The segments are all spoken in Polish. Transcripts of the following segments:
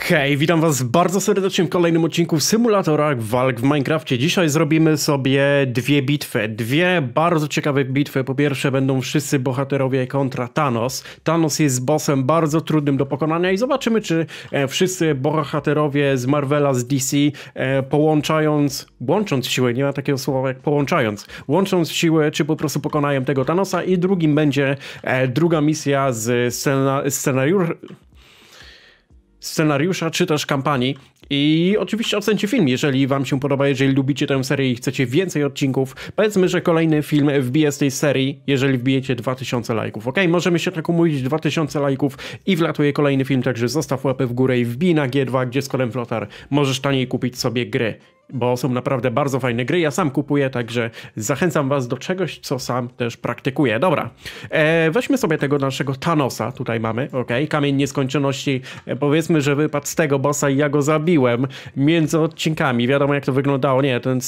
Hej, witam was bardzo serdecznie w kolejnym odcinku w symulatorach walk w Minecrafcie. Dzisiaj zrobimy sobie dwie bitwy. Dwie bardzo ciekawe bitwy. Po pierwsze będą wszyscy bohaterowie kontra Thanos. Thanos jest bossem bardzo trudnym do pokonania i zobaczymy czy e, wszyscy bohaterowie z Marvela, z DC e, połączając, łącząc siły, nie ma takiego słowa jak połączając, łącząc siły czy po prostu pokonają tego Thanosa i drugim będzie e, druga misja z scena scenariusz scenariusza czy też kampanii. I oczywiście ocencie film, jeżeli wam się podoba, jeżeli lubicie tę serię i chcecie więcej odcinków. Powiedzmy, że kolejny film wbije z tej serii, jeżeli wbijecie 2000 lajków, ok? Możemy się tak umówić, 2000 lajków i wlatuje kolejny film, także zostaw łapę w górę i wbij na G2, gdzie z kolem Flotar możesz taniej kupić sobie gry bo są naprawdę bardzo fajne gry. Ja sam kupuję, także zachęcam Was do czegoś, co sam też praktykuję. Dobra, e, weźmy sobie tego naszego Thanosa, tutaj mamy, ok, kamień nieskończoności. E, powiedzmy, że wypadł z tego bossa i ja go zabiłem między odcinkami. Wiadomo, jak to wyglądało. Nie, ten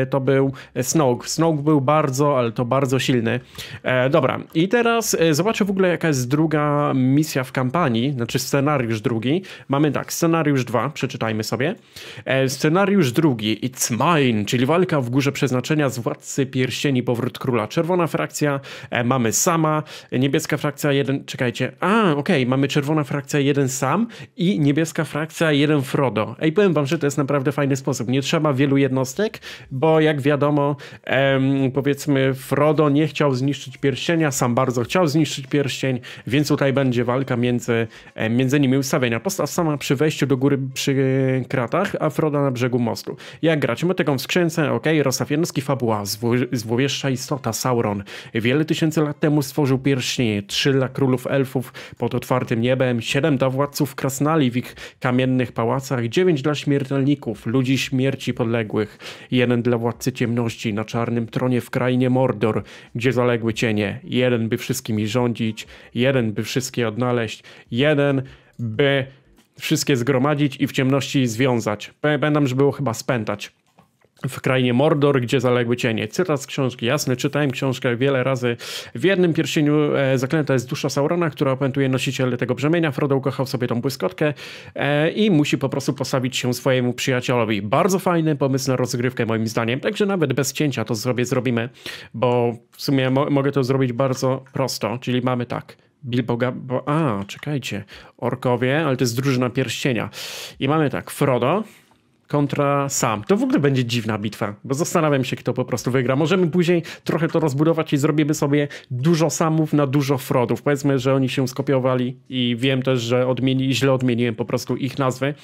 e, to był Snoke. Snoke był bardzo, ale to bardzo silny. E, dobra, i teraz e, zobaczę w ogóle, jaka jest druga misja w kampanii, znaczy scenariusz drugi. Mamy tak, scenariusz dwa. przeczytajmy sobie. E, scenariusz drugi It's Mine, czyli walka w górze przeznaczenia z Władcy Pierścieni Powrót Króla. Czerwona frakcja e, mamy sama, niebieska frakcja jeden, czekajcie, a okej, okay. mamy czerwona frakcja jeden sam i niebieska frakcja jeden Frodo. Ej, powiem wam, że to jest naprawdę fajny sposób. Nie trzeba wielu jednostek, bo jak wiadomo, em, powiedzmy Frodo nie chciał zniszczyć pierścienia, sam bardzo chciał zniszczyć pierścień, więc tutaj będzie walka między, e, między nimi ustawienia. Postaw sama przy wejściu do góry przy kratach, a Frodo na brzegu mostu. Jak grać? Motyką w skrzynce, ok, Rosafianowski fabuła, zło, złowieszcza istota, Sauron. Wiele tysięcy lat temu stworzył pierśnie, trzy dla królów elfów pod otwartym niebem, siedem dla władców krasnali w ich kamiennych pałacach, dziewięć dla śmiertelników, ludzi śmierci podległych, jeden dla władcy ciemności na czarnym tronie w krainie Mordor, gdzie zaległy cienie, jeden by wszystkimi rządzić, jeden by wszystkie odnaleźć, jeden by wszystkie zgromadzić i w ciemności związać. Będę, że było chyba spętać. W krainie Mordor, gdzie zaległy cienie. Cytat z książki, jasny, czytałem książkę wiele razy. W jednym pierścieniu e, zaklęta jest dusza Saurona, która opętuje nosiciel tego brzemienia. Frodo ukochał sobie tą błyskotkę e, i musi po prostu postawić się swojemu przyjacielowi. Bardzo fajny pomysł na rozgrywkę moim zdaniem, także nawet bez cięcia to sobie zrobimy, bo w sumie mo mogę to zrobić bardzo prosto, czyli mamy tak. Bilbo Gabo... A, czekajcie. Orkowie, ale to jest drużyna pierścienia. I mamy tak, Frodo, kontra Sam. To w ogóle będzie dziwna bitwa, bo zastanawiam się, kto po prostu wygra. Możemy później trochę to rozbudować i zrobimy sobie dużo Samów na dużo Frodów. Powiedzmy, że oni się skopiowali i wiem też, że odmieni, źle odmieniłem po prostu ich nazwy.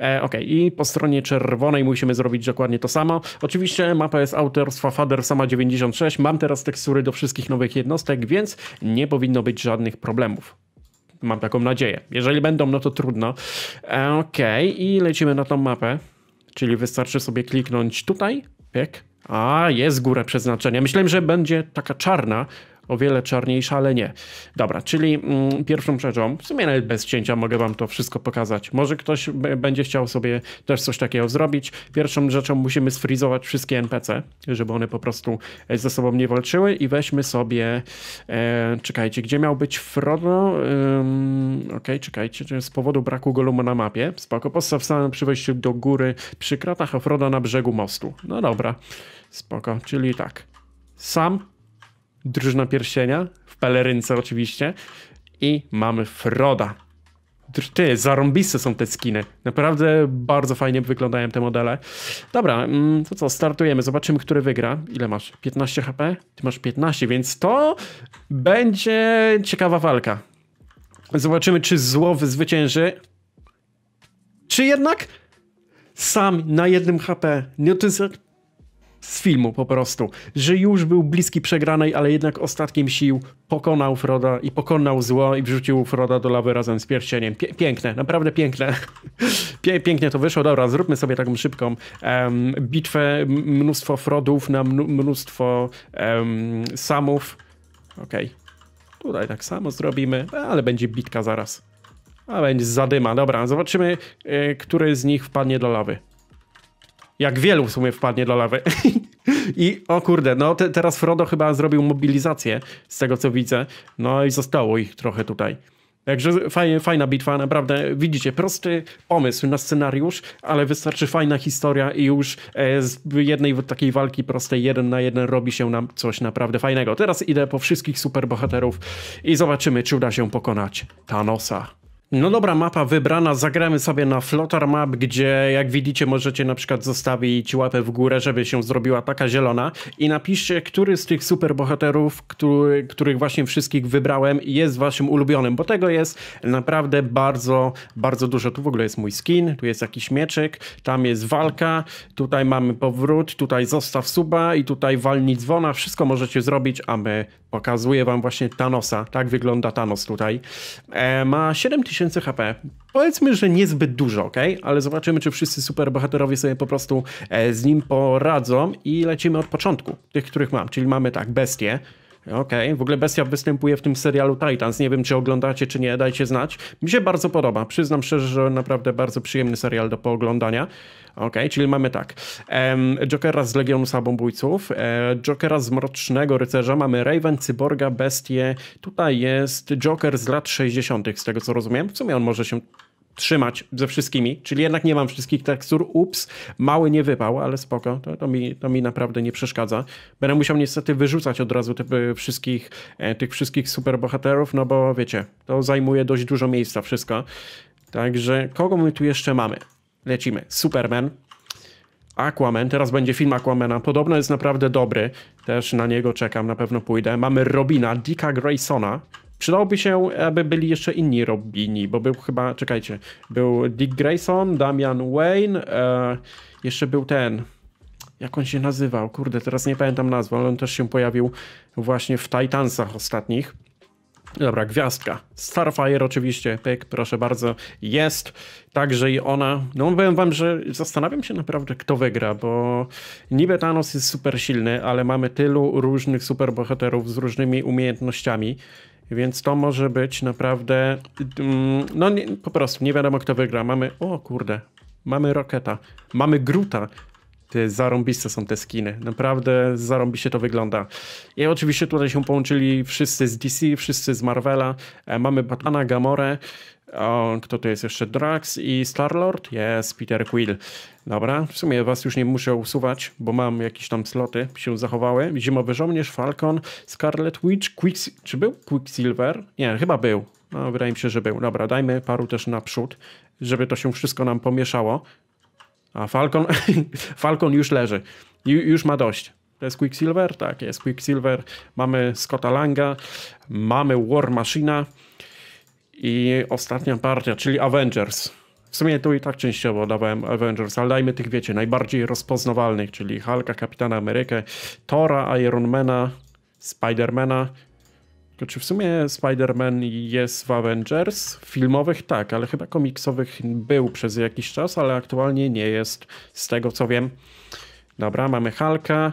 E, ok, i po stronie czerwonej musimy zrobić dokładnie to samo. Oczywiście mapa jest autorstwa Fader Sama 96. Mam teraz tekstury do wszystkich nowych jednostek, więc nie powinno być żadnych problemów. Mam taką nadzieję. Jeżeli będą, no to trudno. E, okej, ok, i lecimy na tą mapę. Czyli wystarczy sobie kliknąć tutaj, pyk, a jest górę przeznaczenia. Myślałem, że będzie taka czarna, o wiele czarniejsza, ale nie. Dobra, czyli mm, pierwszą rzeczą, w sumie nawet bez cięcia mogę wam to wszystko pokazać. Może ktoś będzie chciał sobie też coś takiego zrobić. Pierwszą rzeczą musimy sfrizować wszystkie NPC, żeby one po prostu e, ze sobą nie walczyły i weźmy sobie, e, czekajcie, gdzie miał być Frodo? ok, czekajcie, z powodu braku Goluma na mapie, spoko, sam przy wejściu do góry przy kratach, a Frodo na brzegu mostu. No dobra, spoko, czyli tak. Sam drużyna pierścienia, w pelerynce oczywiście, i mamy Froda. Ty, zarąbiste są te skiny. Naprawdę bardzo fajnie wyglądają te modele. Dobra, mm, to co, startujemy. Zobaczymy, który wygra. Ile masz? 15 HP? Ty masz 15, więc to będzie ciekawa walka. Zobaczymy, czy zło zwycięży. Czy jednak sam na jednym HP. No to jest z filmu po prostu, że już był bliski przegranej, ale jednak ostatkiem sił pokonał Froda i pokonał zło i wrzucił Froda do lawy razem z pierścieniem. piękne, naprawdę piękne. pięknie to wyszło. Dobra, zróbmy sobie taką szybką um, bitwę, mnóstwo Frodów na mnóstwo um, Samów. Okej. Okay. Tutaj tak samo zrobimy, ale będzie bitka zaraz. A będzie zadyma. Dobra, zobaczymy, y, który z nich wpadnie do lawy jak wielu w sumie wpadnie do lawy. I o kurde, no te, teraz Frodo chyba zrobił mobilizację z tego co widzę. No i zostało ich trochę tutaj. Także fajna bitwa, naprawdę widzicie, prosty pomysł na scenariusz, ale wystarczy fajna historia i już e, z jednej takiej walki prostej jeden na jeden robi się nam coś naprawdę fajnego. Teraz idę po wszystkich superbohaterów i zobaczymy, czy uda się pokonać Thanosa. No dobra, mapa wybrana, zagramy sobie na Flotar Map, gdzie jak widzicie możecie na przykład zostawić łapę w górę, żeby się zrobiła taka zielona i napiszcie, który z tych superbohaterów, który, których właśnie wszystkich wybrałem jest waszym ulubionym, bo tego jest naprawdę bardzo, bardzo dużo. Tu w ogóle jest mój skin, tu jest jakiś mieczek, tam jest walka, tutaj mamy powrót, tutaj zostaw suba i tutaj walnij dzwona, wszystko możecie zrobić, a my Pokazuję wam właśnie Thanosa. Tak wygląda Thanos tutaj. E, ma 7000 HP. Powiedzmy, że niezbyt dużo, ok? Ale zobaczymy, czy wszyscy superbohaterowie sobie po prostu e, z nim poradzą i lecimy od początku. Tych, których mam. Czyli mamy tak, bestie. Okej, okay. w ogóle Bestia występuje w tym serialu Titans. Nie wiem, czy oglądacie, czy nie, dajcie znać. Mi się bardzo podoba. Przyznam szczerze, że naprawdę bardzo przyjemny serial do pooglądania. Okej, okay, czyli mamy tak. Um, Jokera z Legionu Sabobójców, e, Jokera z Mrocznego Rycerza, mamy Raven, Cyborga, Bestię. Tutaj jest Joker z lat 60., z tego co rozumiem. W sumie on może się trzymać ze wszystkimi, czyli jednak nie mam wszystkich tekstur. Ups, mały nie wypał, ale spoko, to, to, mi, to mi naprawdę nie przeszkadza. Będę musiał niestety wyrzucać od razu te, e, wszystkich, e, tych wszystkich superbohaterów, no bo wiecie, to zajmuje dość dużo miejsca wszystko. Także kogo my tu jeszcze mamy? Lecimy. Superman. Aquaman, teraz będzie film Aquamana, podobno jest naprawdę dobry, też na niego czekam, na pewno pójdę. Mamy Robina, Dicka Graysona, Przydałoby się, aby byli jeszcze inni Robini, bo był chyba, czekajcie, był Dick Grayson, Damian Wayne, e, jeszcze był ten, jak on się nazywał, kurde, teraz nie pamiętam nazwy, ale on też się pojawił właśnie w Titansach ostatnich. Dobra, gwiazdka. Starfire oczywiście, pyk, proszę bardzo, jest. Także i ona. No powiem wam, że zastanawiam się naprawdę, kto wygra, bo niby Thanos jest super silny, ale mamy tylu różnych superbohaterów z różnymi umiejętnościami, więc to może być naprawdę. Mm, no nie, po prostu nie wiadomo, kto wygra. Mamy. O kurde. Mamy Roketa. Mamy Gruta. Te zarąbiste są te skiny. Naprawdę zarąbiście to wygląda. I oczywiście tutaj się połączyli wszyscy z DC, wszyscy z Marvela. E, mamy Batmana, Gamorę, o, kto to jest jeszcze? Drax i Starlord? Jest Peter Quill. Dobra, w sumie was już nie muszę usuwać, bo mam jakieś tam sloty, się zachowały. Zimowy Żołnierz, Falcon, Scarlet Witch, Quicks... czy był Quicksilver? Nie, chyba był. No, wydaje mi się, że był. Dobra, dajmy paru też naprzód, żeby to się wszystko nam pomieszało. A Falcon, Falcon już leży. Ju, już ma dość. To jest Quicksilver? Tak, jest Quicksilver. Mamy Scotta Langa, mamy War Machina i ostatnia partia, czyli Avengers. W sumie tu i tak częściowo dawałem Avengers, ale dajmy tych, wiecie, najbardziej rozpoznawalnych, czyli Hulka, Kapitana Amerykę, Tora, Ironmana, Spidermana. Czy w sumie Spider-Man jest w Avengers? Filmowych tak, ale chyba komiksowych był przez jakiś czas, ale aktualnie nie jest, z tego co wiem. Dobra, mamy Halka,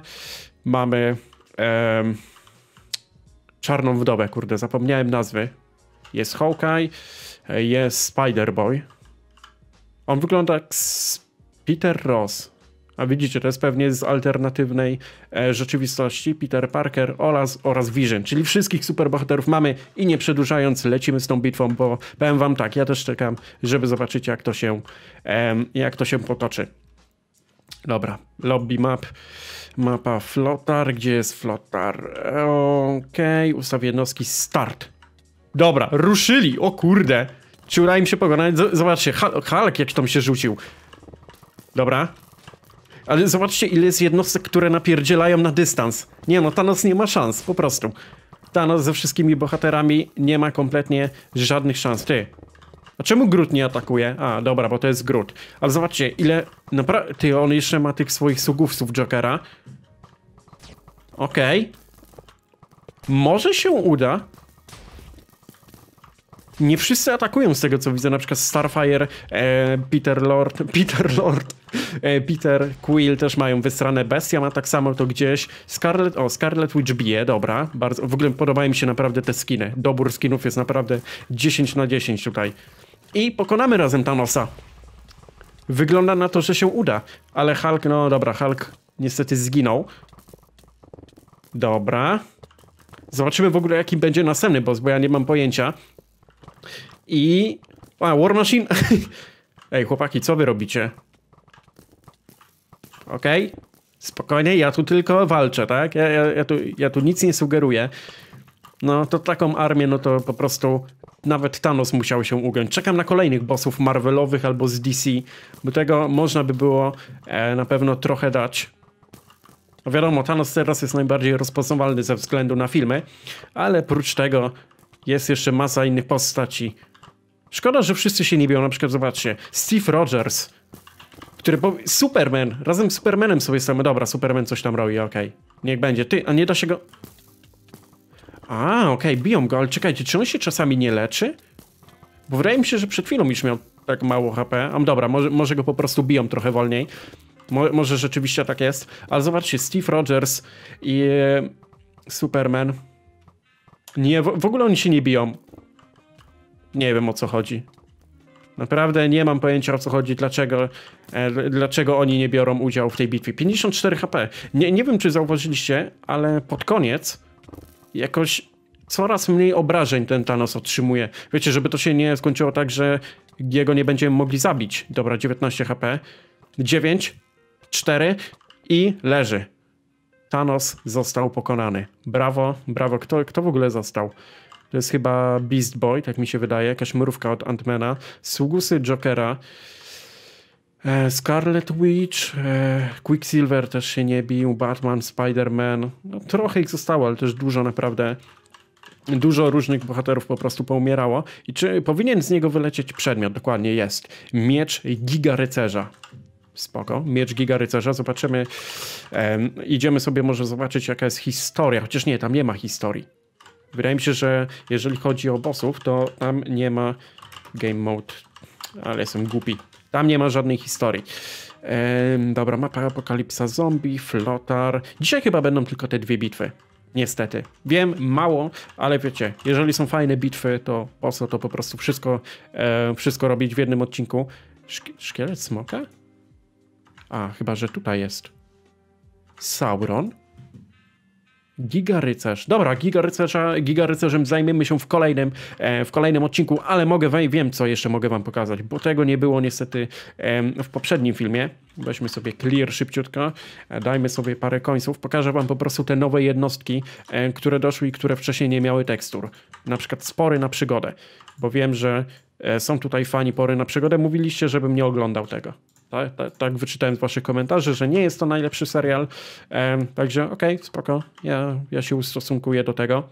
mamy... Em, Czarną Wdowę, kurde, zapomniałem nazwy. Jest Hawkeye, jest Spider-Boy. On wygląda jak Peter Ross. A widzicie, to jest pewnie z alternatywnej e, rzeczywistości Peter Parker oraz, oraz Vision, czyli wszystkich superbohaterów mamy i nie przedłużając lecimy z tą bitwą, bo powiem wam tak, ja też czekam, żeby zobaczyć jak to się, e, jak to się potoczy. Dobra, lobby map, mapa flotar, gdzie jest flotar? E, okej, okay, ustaw jednostki start. Dobra, ruszyli, o kurde. Ciura im się pokonać, zobaczcie, Hulk jak tam się rzucił. Dobra. Ale zobaczcie ile jest jednostek, które napierdzielają na dystans. Nie no, Thanos nie ma szans, po prostu. Thanos ze wszystkimi bohaterami nie ma kompletnie żadnych szans. Ty, a czemu Grut nie atakuje? A, dobra, bo to jest Grut. Ale zobaczcie, ile... Napra ty, on jeszcze ma tych swoich sługówców Jokera. Okej. Okay. Może się uda nie wszyscy atakują z tego co widzę, na przykład Starfire, e, Peter Lord, Peter Lord, e, Peter Quill też mają wysrane bestia, ma tak samo to gdzieś. Scarlet, o Scarlet Witch bije, dobra, bardzo, w ogóle podobają mi się naprawdę te skiny. Dobór skinów jest naprawdę 10 na 10 tutaj. I pokonamy razem Thanosa. Wygląda na to, że się uda, ale Hulk, no dobra, Hulk niestety zginął. Dobra. Zobaczymy w ogóle jaki będzie następny boss, bo ja nie mam pojęcia. I... A, War Machine! Ej, chłopaki, co wy robicie? Okej? Okay? Spokojnie, ja tu tylko walczę, tak? Ja, ja, ja, tu, ja tu nic nie sugeruję. No to taką armię, no to po prostu nawet Thanos musiał się ugiąć. Czekam na kolejnych bossów Marvelowych albo z DC, bo tego można by było e, na pewno trochę dać. No wiadomo, Thanos teraz jest najbardziej rozpoznawalny ze względu na filmy, ale prócz tego jest jeszcze masa innych postaci. Szkoda, że wszyscy się nie biją. Na przykład, zobaczcie, Steve Rogers, który po... Superman, razem z Supermanem sobie same. Dobra, Superman coś tam robi, okej. Okay. Niech będzie. Ty, a nie da się go... A, okej, okay, biją go, ale czekajcie, czy on się czasami nie leczy? Bo wydaje mi się, że przed chwilą już miał tak mało HP. A dobra, może, może go po prostu biją trochę wolniej. Mo może rzeczywiście tak jest. Ale zobaczcie, Steve Rogers i e, Superman nie, w, w ogóle oni się nie biją. Nie wiem o co chodzi. Naprawdę nie mam pojęcia o co chodzi, dlaczego, e, dlaczego oni nie biorą udziału w tej bitwie. 54 HP. Nie, nie wiem, czy zauważyliście, ale pod koniec jakoś coraz mniej obrażeń ten Thanos otrzymuje. Wiecie, żeby to się nie skończyło tak, że jego nie będziemy mogli zabić. Dobra, 19 HP. 9, 4 i leży. Thanos został pokonany. Brawo, brawo. Kto, kto w ogóle został? To jest chyba Beast Boy, tak mi się wydaje, jakaś mrówka od Antmana, Sługusy Jokera, e, Scarlet Witch, e, Quicksilver też się nie bił, Batman, Spider-Man. No, trochę ich zostało, ale też dużo naprawdę dużo różnych bohaterów po prostu poumierało. I czy powinien z niego wylecieć przedmiot? Dokładnie jest. Miecz Giga Rycerza. Spoko. Miecz Giga Rycerza. Zobaczymy. Um, idziemy sobie może zobaczyć, jaka jest historia. Chociaż nie, tam nie ma historii. Wydaje mi się, że jeżeli chodzi o bossów, to tam nie ma game mode. Ale jestem głupi. Tam nie ma żadnej historii. Um, dobra, mapa apokalipsa zombie, flotar. Dzisiaj chyba będą tylko te dwie bitwy. Niestety. Wiem, mało, ale wiecie, jeżeli są fajne bitwy, to po co to po prostu wszystko, e, wszystko robić w jednym odcinku. Szk szkielet smoka? A, chyba, że tutaj jest. Sauron. Gigarycerz. Dobra, gigarycerza, gigarycerzem zajmiemy się w kolejnym, e, w kolejnym odcinku, ale mogę, wiem co jeszcze mogę wam pokazać, bo tego nie było niestety w poprzednim filmie. Weźmy sobie clear szybciutko, e, dajmy sobie parę końców. Pokażę wam po prostu te nowe jednostki, e, które doszły i które wcześniej nie miały tekstur. Na przykład spory na przygodę, bo wiem, że są tutaj fani pory na przygodę. Mówiliście, żebym nie oglądał tego. Tak, tak, tak, wyczytałem z waszych komentarzy, że nie jest to najlepszy serial. Um, także okej, okay, spoko. Ja, ja się ustosunkuję do tego.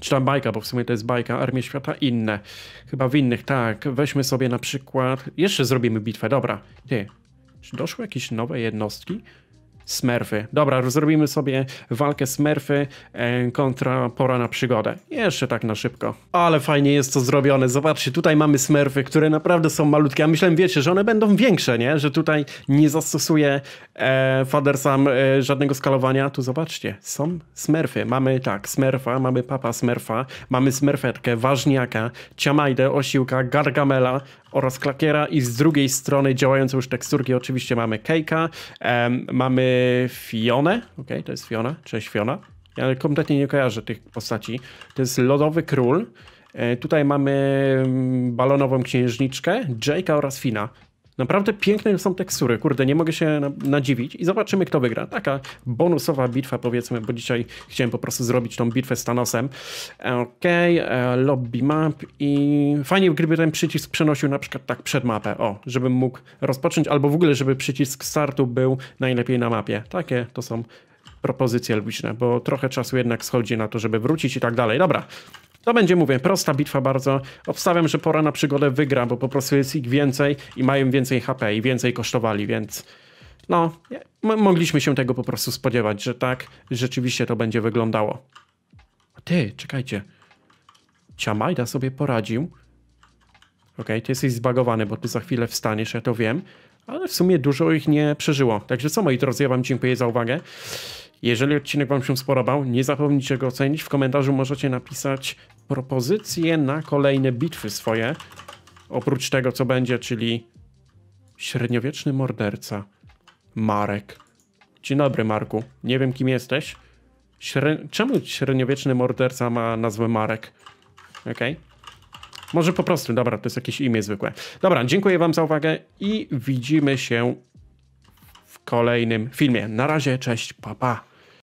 Czy tam bajka, bo w sumie to jest bajka, Armie Świata inne. Chyba w innych, tak. Weźmy sobie na przykład... Jeszcze zrobimy bitwę, dobra. Ty, czy doszły jakieś nowe jednostki? Smurfy. Dobra, zrobimy sobie walkę Smurfy e, kontra Pora na przygodę. Jeszcze tak na szybko. Ale fajnie jest to zrobione. Zobaczcie, tutaj mamy Smurfy, które naprawdę są malutkie. Ja myślałem, wiecie, że one będą większe, nie? Że tutaj nie zastosuje e, Father Sam e, żadnego skalowania. Tu zobaczcie, są Smurfy. Mamy tak, Smurfa, mamy Papa Smurfa, mamy Smurfetkę, Ważniaka, Ciamajdę, Osiłka, Gargamela, oraz klakiera i z drugiej strony działające już teksturki oczywiście mamy Keika, um, mamy Fionę, ok, to jest Fiona, cześć Fiona. Ja kompletnie nie kojarzę tych postaci. To jest Lodowy Król. E, tutaj mamy mm, balonową księżniczkę, Jake'a oraz Fina. Naprawdę piękne są tekstury, kurde, nie mogę się nadziwić i zobaczymy kto wygra. Taka bonusowa bitwa powiedzmy, bo dzisiaj chciałem po prostu zrobić tą bitwę z Thanosem. Okej, okay, e, lobby map i fajnie gdyby ten przycisk przenosił na przykład tak przed mapę, o, żebym mógł rozpocząć albo w ogóle, żeby przycisk startu był najlepiej na mapie. Takie to są propozycje logiczne, bo trochę czasu jednak schodzi na to, żeby wrócić i tak dalej. Dobra, to będzie, mówię, prosta bitwa bardzo. Obstawiam, że pora na przygodę wygra, bo po prostu jest ich więcej i mają więcej HP i więcej kosztowali, więc no, mogliśmy się tego po prostu spodziewać, że tak rzeczywiście to będzie wyglądało. Ty, czekajcie. Ciamajda sobie poradził. Ok, ty jesteś zbagowany, bo ty za chwilę wstaniesz, ja to wiem. Ale w sumie dużo ich nie przeżyło. Także co, moi drodzy, ja wam dziękuję za uwagę. Jeżeli odcinek Wam się spodobał, nie zapomnijcie go ocenić. W komentarzu możecie napisać propozycje na kolejne bitwy swoje. Oprócz tego, co będzie, czyli średniowieczny morderca Marek. Dzień dobry, Marku. Nie wiem, kim jesteś. Śre... Czemu średniowieczny morderca ma nazwę Marek? Okej. Okay. Może po prostu, dobra, to jest jakieś imię zwykłe. Dobra, dziękuję Wam za uwagę i widzimy się kolejnym filmie. Na razie, cześć, pa pa.